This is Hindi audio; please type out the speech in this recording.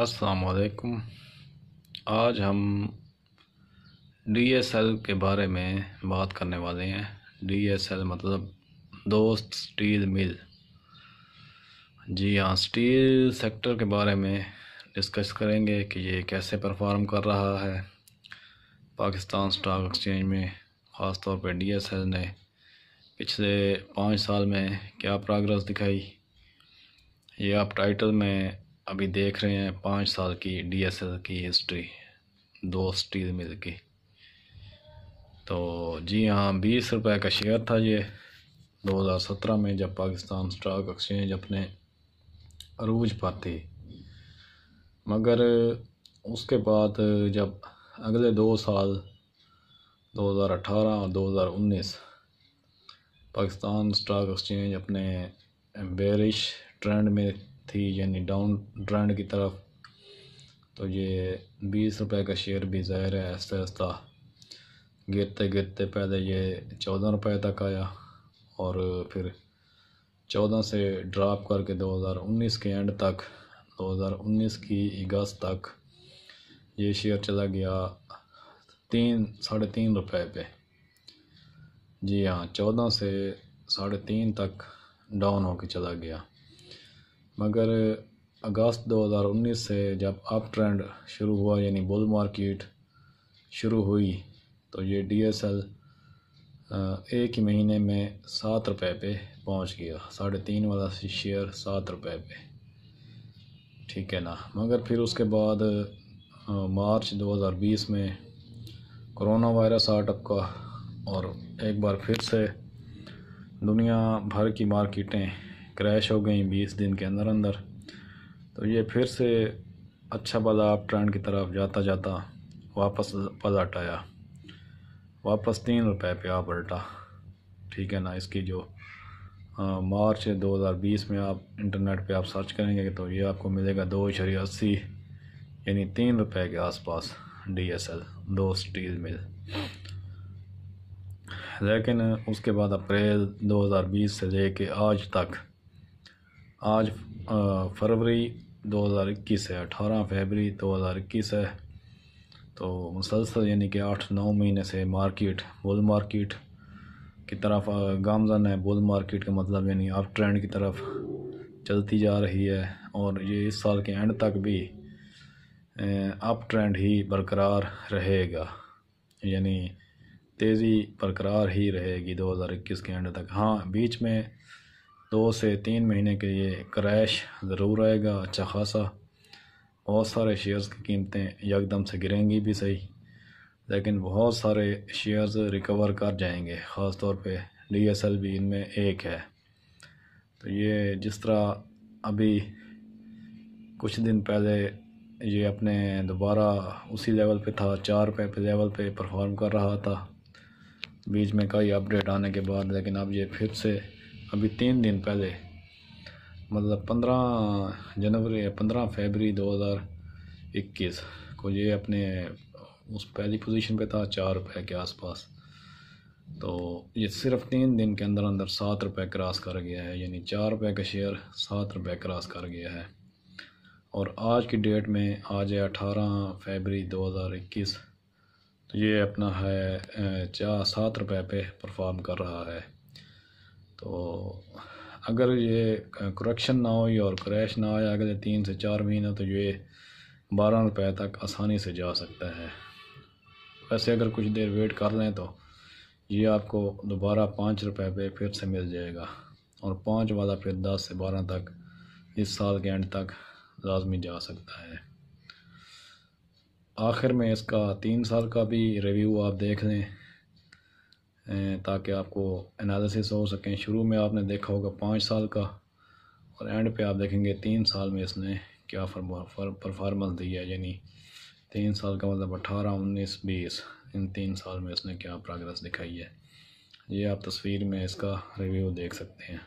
असलकुम आज हम डी एस एल के बारे में बात करने वाले हैं डी एस एल मतलब दोस्त स्टील मिल जी हाँ स्टील सेक्टर के बारे में डिस्कस करेंगे कि ये कैसे परफॉर्म कर रहा है पाकिस्तान स्टॉक एक्सचेंज में ख़ास तौर पर डी एस एल ने पिछले पाँच साल में क्या प्रोग्रेस दिखाई ये आप टाइटल में अभी देख रहे हैं पाँच साल की डीएसएल की हिस्ट्री दो स्टील मिल की तो जी हाँ बीस रुपए का शेयर था ये 2017 में जब पाकिस्तान स्टॉक एक्सचेंज अपने अरूज पर थी मगर उसके बाद जब अगले दो साल 2018 और 2019 पाकिस्तान स्टॉक एक्सचेंज अपने बेरिश ट्रेंड में थी यानी डाउन ट्रेंड की तरफ तो ये बीस रुपए का शेयर भी ज़ाहिर है ऐसा ऐसा गिरते गिरते पहले ये चौदह रुपए तक आया और फिर चौदह से ड्रॉप करके दो हज़ार उन्नीस के एंड तक दो हज़ार उन्नीस की अगस्त तक ये शेयर चला गया तीन साढ़े तीन रुपए पे जी हाँ चौदह से साढ़े तीन तक डाउन होके चला गया मगर अगस्त 2019 से जब अप ट्रेंड शुरू हुआ यानी बुल मार्केट शुरू हुई तो ये डी एस एल एक ही महीने में सात रुपए पे पहुंच गया साढ़े तीन वाला शेयर सात रुपए पे ठीक है ना मगर फिर उसके बाद मार्च 2020 में कोरोना वायरस आ टपका और एक बार फिर से दुनिया भर की मार्केटें क्रैश हो गई बीस दिन के अंदर अंदर तो ये फिर से अच्छा भला अप ट्रेंड की तरफ जाता जाता वापस पलट आया वापस तीन रुपए पे आप पलटा ठीक है ना इसकी जो आ, मार्च 2020 में आप इंटरनेट पे आप सर्च करेंगे तो ये आपको मिलेगा दो शरी अस्सी यानी तीन रुपए के आसपास डीएसएल दो स्टील मिल लेकिन उसके बाद अप्रैल 2020 से लेके आज तक आज फरवरी 2021 है 18 फरवरी 2021 है तो मुसलसल यानी कि आठ नौ महीने से मार्केट बुल मार्केट की तरफ गामजन है बुल मार्केट का मतलब यानी अप ट्रेंड की तरफ चलती जा रही है और ये इस साल के एंड तक भी अप ट्रेंड ही बरकरार रहेगा यानी तेज़ी बरकरार ही रहेगी 2021 के एंड तक हाँ बीच में दो से तीन महीने के लिए क्रैश ज़रूर आएगा अच्छा खासा बहुत सारे शेयर्स की कीमतें यकदम से गिरेंगी भी सही लेकिन बहुत सारे शेयर्स रिकवर कर जाएंगे ख़ास तौर पे डीएसएल भी इनमें एक है तो ये जिस तरह अभी कुछ दिन पहले ये अपने दोबारा उसी लेवल पे था चार पे लेवल पे परफॉर्म कर रहा था बीच में कई अपडेट आने के बाद लेकिन अब ये फिर से अभी तीन दिन पहले मतलब पंद्रह जनवरी पंद्रह फरवरी 2021 को ये अपने उस पहली पोजीशन पे था चार रुपये के आसपास तो ये सिर्फ तीन दिन के अंदर अंदर सात रुपये क्रॉस कर गया है यानी चार रुपये का शेयर सात रुपये क्रॉस कर गया है और आज की डेट में आज है अठारह फरवरी 2021 तो ये अपना है चार सात रुपये पे परफॉर्म कर रहा है तो अगर ये करेक्शन ना हुई और क्रैश ना आया अगले तीन से चार महीने तो ये बारह रुपये तक आसानी से जा सकता है वैसे अगर कुछ देर वेट कर लें तो ये आपको दोबारा पाँच रुपये पे फिर से मिल जाएगा और पाँच वाला फिर दस से बारह तक इस साल के एंड तक लाजमी जा सकता है आखिर में इसका तीन साल का भी रिव्यू आप देख लें ताकि आपको एनालिसिस हो सकें शुरू में आपने देखा होगा पाँच साल का और एंड पे आप देखेंगे तीन साल में इसने क्या परफॉर्मेंस दी है यानी तीन साल का मतलब अठारह उन्नीस बीस इन तीन साल में इसने क्या प्रोग्रेस दिखाई है ये आप तस्वीर में इसका रिव्यू देख सकते हैं